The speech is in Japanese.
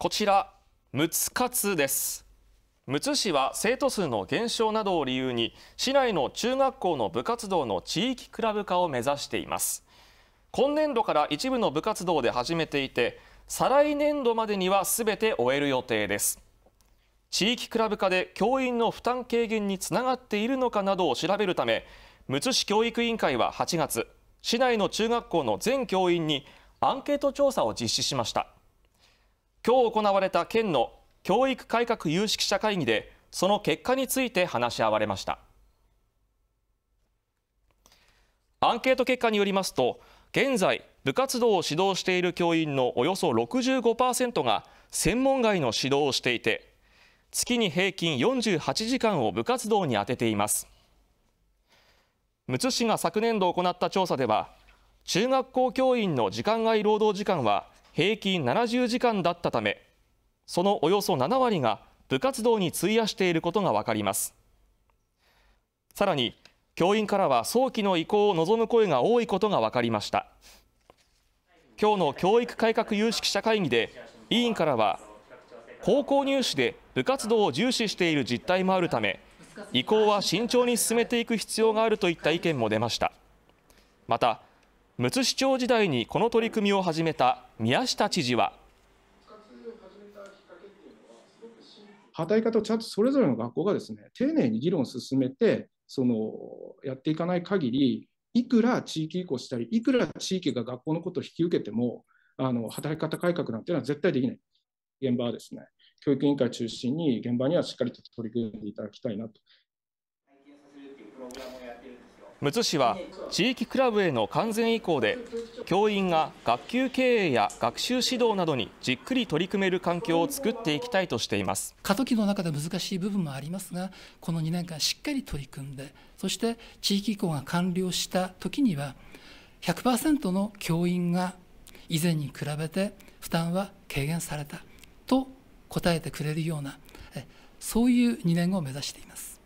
こちらむつ活ですむつ市は生徒数の減少などを理由に市内の中学校の部活動の地域クラブ化を目指しています今年度から一部の部活動で始めていて再来年度までにはすべて終える予定です地域クラブ化で教員の負担軽減につながっているのかなどを調べるためむつ市教育委員会は8月市内の中学校の全教員にアンケート調査を実施しました今日行われた県の教育改革有識者会議でその結果について話し合われましたアンケート結果によりますと現在部活動を指導している教員のおよそ65%が専門外の指導をしていて月に平均48時間を部活動に充てていますむつ市が昨年度行った調査では中学校教員の時間外労働時間は平均70時間だったためそのおよそ7割が部活動に費やしていることが分かりますさらに教員からは早期の移行を望む声が多いことが分かりました今日の教育改革有識者会議で委員からは高校入試で部活動を重視している実態もあるため移行は慎重に進めていく必要があるといった意見も出ましたまたむつ市長時代にこの取り組みを始めた宮下知事は働き方をちゃんとそれぞれの学校がですね丁寧に議論を進めてそのやっていかない限りいくら地域移行したりいくら地域が学校のことを引き受けてもあの働き方改革なんていうのは絶対できない現場はですね教育委員会中心に現場にはしっかりと取り組んでいただきたいなと。むつ市は地域クラブへの完全移行で教員が学級経営や学習指導などにじっくり取り組める環境を作っていきたいとしています過渡期の中で難しい部分もありますがこの2年間しっかり取り組んでそして地域移行が完了した時には100%の教員が以前に比べて負担は軽減されたと答えてくれるようなそういう2年を目指しています。